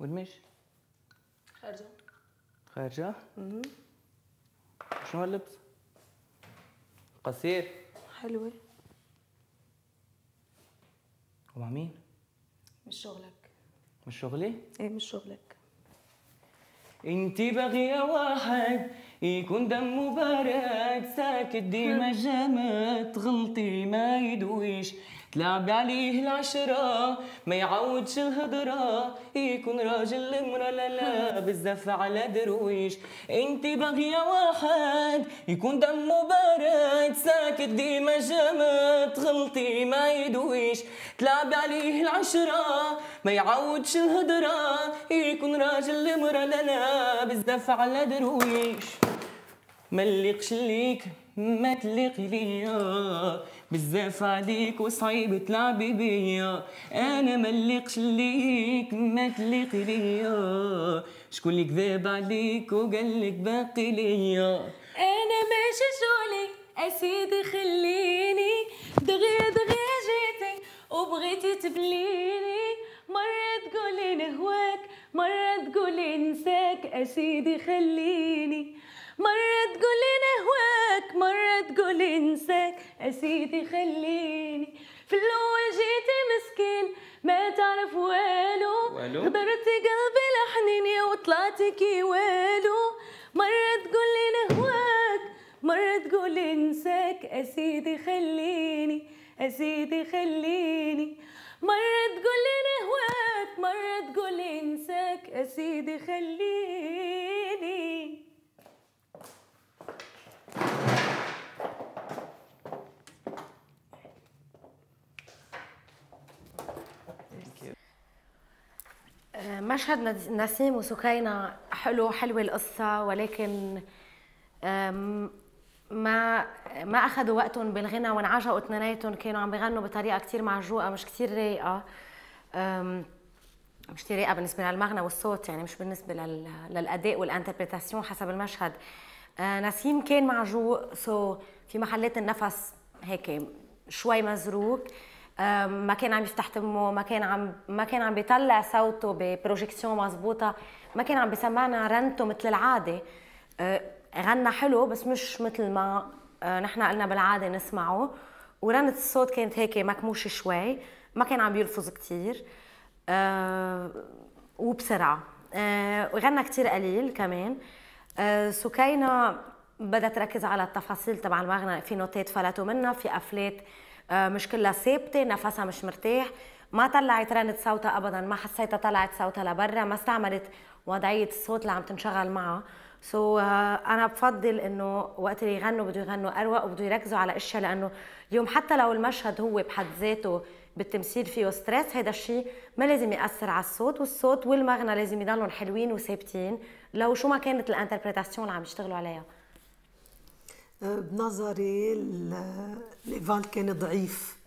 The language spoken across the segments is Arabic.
ودمش خارجه خارجه اها شنو اللبس قصير حلوه ومع مين مش شغلك مش شغلي ايه مش شغلك انتي باغية واحد يكون دمه بارد ساكت ديما جامد غلطي ما يدويش تلعب عليه العشرة ما يعودش الهضرة يكون راجل امرا لا لا بزاف على درويش انت باغية واحد يكون دمه بارد ساكت ديما جامد غلطي ما يدويش تلعب عليه العشرة ما يعودش الهضرة يكون راجل امرا لا لا بزاف على درويش ما مليقش ليك ما تليق ليا بزاف عليك وصعيب تلعبي بيا انا ما نليقش ليك ما تليق ليا شكون اللي كذاب عليك وقال لك باقي ليا انا ماشي شغلي اسيدي خليني دغيا دغيا جيتي وبغيتي تبليني مرة تقولي نهواك مرة تقولي نساك اسيدي خليني مرة تقولي نهواك اسيدي خليني في الاول جيتي مسكين ما تعرف والو غدرتي قلبي لحنيني وطلعتي كي والو مرة تقولي نهواك مرة تقولي نساك اسيدي خليني اسيدي خليني مرة تقولي نهواك مرة تقولي نساك اسيدي خليني مشهد نسيم وسكينة حلو حلوة القصة ولكن ما ما اخذوا وقتهم بالغنى وانعجقوا اثنيناتهم كانوا عم بيغنوا بطريقه كثير معجوقه مش كثير رايقه مش كثير رايقه بالنسبه للمغنى والصوت يعني مش بالنسبه للاداء والانتربريتاسيون حسب المشهد آه، نسيم كان معجوق سو في محلات النفس هيك شوي مزروق ما كان عم يفتح تمه ما كان عم ما كان عم بيطلع صوته ببروجيكسيون مزبوطه ما كان عم بسمعنا رنته مثل العاده آه، غنى حلو بس مش مثل ما آه، نحن قلنا بالعاده نسمعه ورنة الصوت كانت هيك مكموشة شوي ما كان عم يلفظ كثير آه، وبسرعة وغنى كثير قليل كمان سكينة بدها تركز على التفاصيل تبع المغنى في نوتات فلتوا منها في قفلات آه، مش كلها ثابته نفسها مش مرتاح ما طلعت رنة صوتها ابدا ما حسيتها طلعت صوتها لبرا ما استعملت وضعيه الصوت اللي عم تنشغل معها سو so, uh, انا بفضل انه وقت اللي يغنوا بده يغنوا اروق وبده يركزوا على اشياء لانه اليوم حتى لو المشهد هو بحد ذاته بالتمثيل فيه ستريس هذا الشيء ما لازم ياثر على الصوت والصوت والمغنى لازم يضلهم حلوين وثابتين لو شو ما كانت الانتربريتاسيون اللي عم يشتغلوا عليها بنظري ليفال كان ضعيف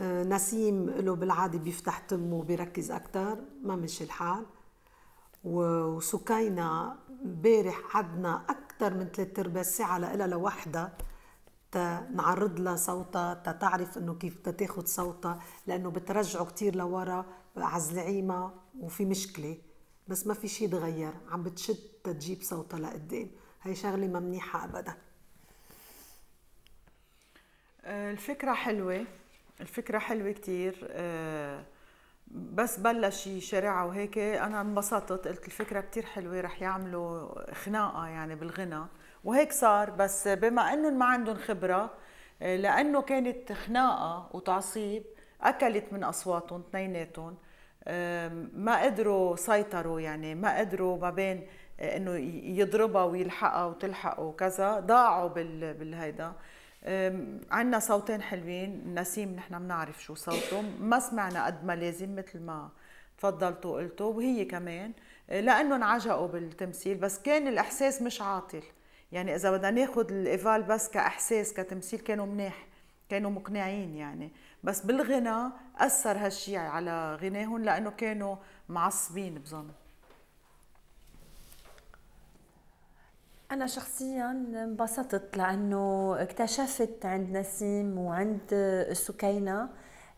آه، نسيم له بالعاده بيفتح تمه وبيركز اكثر ما مشي الحال وسكينة امبارح حدنا أكثر من ثلاث أرباع ساعة لإلها لوحدها تنعرض لها صوتها تتعرف انه كيف تاخد صوتها لانه بترجعه كثير لورا عزلعيمة وفي مشكلة بس ما في شيء تغير عم بتشد تجيب صوتها لقدام هي شغلة ما منيحة أبداً آه، الفكرة حلوة الفكرة حلوة كتير آه، بس بلش يشرعها وهيك انا انبسطت قلت الفكره كتير حلوه رح يعملوا خناقه يعني بالغنى وهيك صار بس بما انهم ما عندهم خبره آه، لانه كانت خناقه وتعصيب اكلت من اصواتهم اثنيناتهم ما قدروا سيطروا يعني ما قدروا ما بين انه يضربها ويلحقها وتلحقه وكذا ضاعوا بالهيدا عندنا صوتين حلوين نسيم نحن بنعرف شو صوته ما سمعنا قد ما لازم مثل ما تفضلتوا قلتوا وهي كمان أه، لانه انعجقوا بالتمثيل بس كان الاحساس مش عاطل يعني اذا بدنا ناخذ الايفال بس كاحساس كتمثيل كانوا مناح كانوا مقنعين يعني بس بالغنى اثر هالشيء على غناهم لانه كانوا معصبين بظن أنا شخصيا انبسطت لأنه اكتشفت عند نسيم وعند سكينة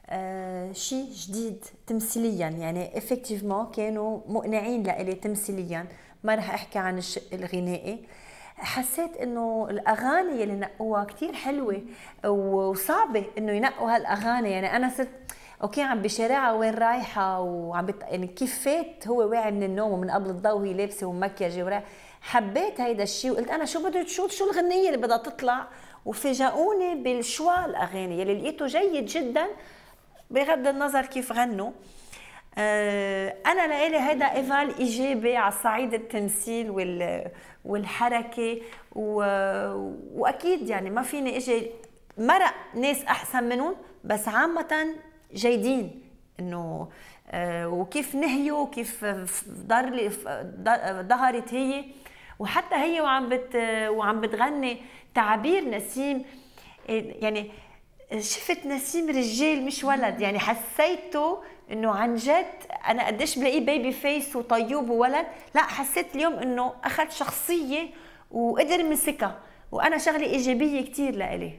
آه، شيء جديد تمثيليا يعني افكتيفمون كانوا مقنعين لإلي تمثيليا ما رح احكي عن الشق الغنائي حسيت انه الاغاني اللي نقوها كثير حلوه وصعبه انه ينقوا هالاغاني يعني انا صرت اوكي عم بشارعها وين رايحه وعم بت... يعني كيف فات هو واعي من النوم ومن قبل الضوء وهي لابسه ومكياجه ورايحه حبيت هيدا الشيء وقلت انا شو بده شو شو الغنيه اللي بدها تطلع وفاجئوني بالشوا الاغاني يلي لقيته جيد جدا بغض النظر كيف غنوا آه، انا لإلي هذا ايفال ايجابي على الصعيد التمثيل وال والحركه و... واكيد يعني ما فيني اجي مرق ناس احسن منهم بس عامه جيدين انه آه، وكيف نهيوا وكيف ظهرت هي وحتى هي وعم بت وعم بتغني تعابير نسيم يعني شفت نسيم رجال مش ولد يعني حسيته انه عن جد انا قديش بلاقيه بيبي فيس وطيوب وولد لا حسيت اليوم انه اخذ شخصيه وقدر يمسكها وانا شغله ايجابيه كثير لإلي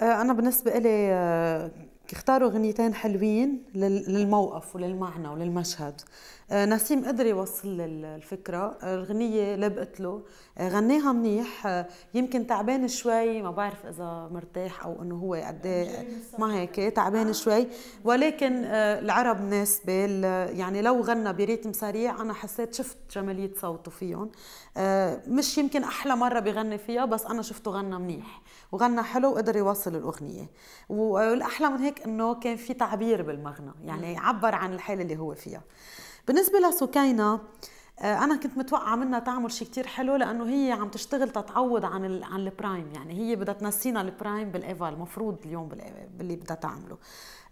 آه، انا بالنسبه لي آه، اختاروا اغنيتين حلوين للموقف وللمعنى وللمشهد آه، نسيم قدر يوصل الفكرة الغنية لبقت له آه، غناها منيح آه، يمكن تعبان شوي ما بعرف إذا مرتاح أو إنه هو قد إيه. ما هيك إيه، تعبان شوي ولكن العرب ناس بال يعني لو غنى بريتم سريع أنا حسيت شفت جمالية صوته فيهم مش يمكن أحلى مرة بغني فيها بس أنا شفته غنى منيح وغنى حلو وقدر يوصل الأغنية والأحلى من هيك إنه كان في تعبير بالمغنى يعني عبر عن الحالة اللي هو فيها بالنسبة لسكينة آه، انا كنت متوقعه منها تعمل شيء كتير حلو لانه هي عم تشتغل تتعوض عن الـ عن البرايم يعني هي بدها تنسينا البرايم بالايفا المفروض اليوم باللي بدها تعمله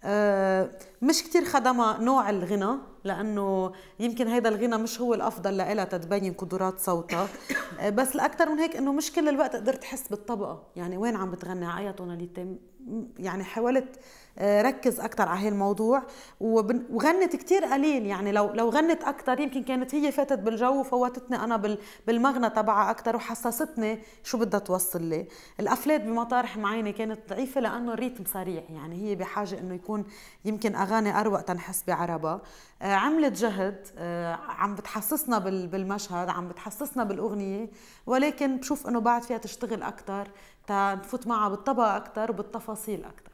آه، مش كتير خدمها نوع الغنى لانه يمكن هيدا الغنى مش هو الافضل لها تتبين قدرات صوتها آه، بس الاكثر من هيك انه مش كل الوقت قدرت تحس بالطبقه يعني وين عم بتغني على اي توناليتي يعني حاولت آه، ركز اكثر على هالموضوع وغنت كثير قليل يعني لو لو غنت اكثر يمكن كانت هي فاتت بالجو وفوتتني انا بالمغنى تبعها اكثر وحسستني شو بدها توصل لي الافلات بمطارح معينه كانت ضعيفه لانه الريتم سريع يعني هي بحاجه انه يكون يمكن اغاني اروق تنحس بعربها آه، عملت جهد آه، عم بتحسسنا بالمشهد عم بتحسسنا بالاغنيه ولكن بشوف انه بعد فيها تشتغل اكثر تنفوت معها بالطبقه اكثر وبالتفاصيل اكثر